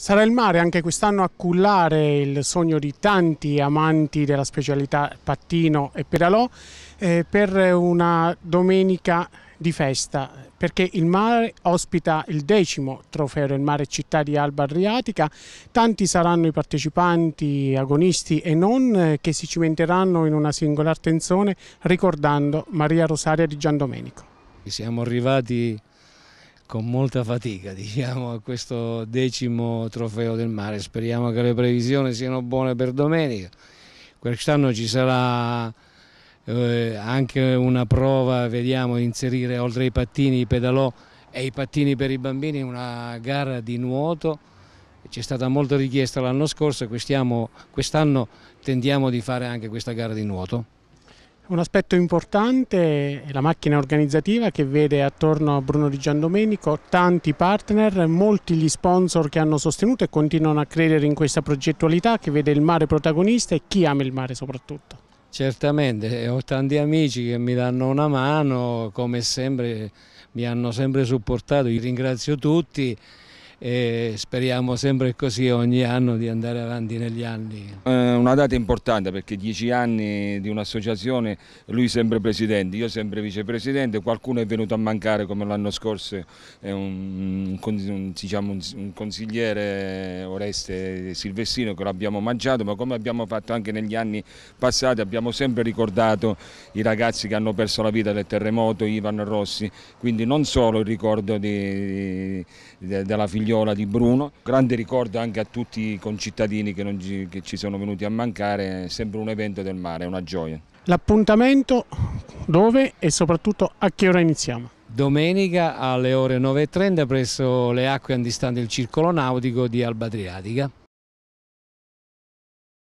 Sarà il mare anche quest'anno a cullare il sogno di tanti amanti della specialità pattino e pedalò eh, per una domenica di festa perché il mare ospita il decimo trofeo del mare città di Alba Adriatica, tanti saranno i partecipanti, agonisti e non eh, che si cimenteranno in una singola attenzione ricordando Maria Rosaria di Giandomenico. Siamo arrivati con molta fatica diciamo, a questo decimo trofeo del mare. Speriamo che le previsioni siano buone per domenica. Quest'anno ci sarà eh, anche una prova, vediamo, inserire oltre ai pattini i pedalò e i pattini per i bambini una gara di nuoto. C'è stata molta richiesta l'anno scorso e quest'anno quest tendiamo di fare anche questa gara di nuoto. Un aspetto importante è la macchina organizzativa che vede attorno a Bruno Di Giandomenico tanti partner, molti gli sponsor che hanno sostenuto e continuano a credere in questa progettualità che vede il mare protagonista e chi ama il mare soprattutto. Certamente, eh, ho tanti amici che mi danno una mano, come sempre mi hanno sempre supportato, io ringrazio tutti e speriamo sempre così ogni anno di andare avanti negli anni. Eh, una data importante perché dieci anni di un'associazione, lui sempre presidente, io sempre vicepresidente, qualcuno è venuto a mancare come l'anno scorso eh, un, un, diciamo, un, un, consigliere Oreste Silvestino che l'abbiamo mangiato, ma come abbiamo fatto anche negli anni passati abbiamo sempre ricordato i ragazzi che hanno perso la vita del terremoto, Ivan Rossi, quindi non solo il ricordo di, di, della figlia figliola di Bruno. Grande ricordo anche a tutti i concittadini che, ci, che ci sono venuti a mancare, è sempre un evento del mare, una gioia. L'appuntamento dove e soprattutto a che ora iniziamo? Domenica alle ore 9.30 presso le acque andistanti il circolo nautico di Alba Adriatica.